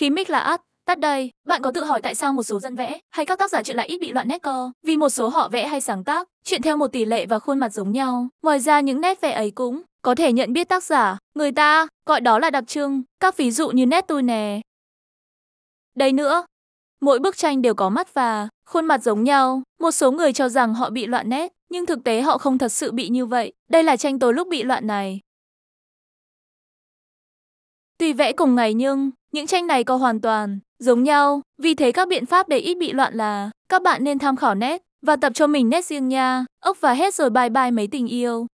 Khí mic là art, tắt đây. Bạn có tự hỏi tại sao một số dân vẽ hay các tác giả chuyện lại ít bị loạn nét cơ? Vì một số họ vẽ hay sáng tác, chuyện theo một tỷ lệ và khuôn mặt giống nhau. Ngoài ra những nét vẽ ấy cũng có thể nhận biết tác giả, người ta gọi đó là đặc trưng, các ví dụ như nét tôi nè. Đây nữa, mỗi bức tranh đều có mắt và khuôn mặt giống nhau. Một số người cho rằng họ bị loạn nét, nhưng thực tế họ không thật sự bị như vậy. Đây là tranh tôi lúc bị loạn này. Tuy vẽ cùng ngày nhưng những tranh này có hoàn toàn giống nhau, vì thế các biện pháp để ít bị loạn là các bạn nên tham khảo nét và tập cho mình nét riêng nha. Ốc và hết rồi bye bye mấy tình yêu.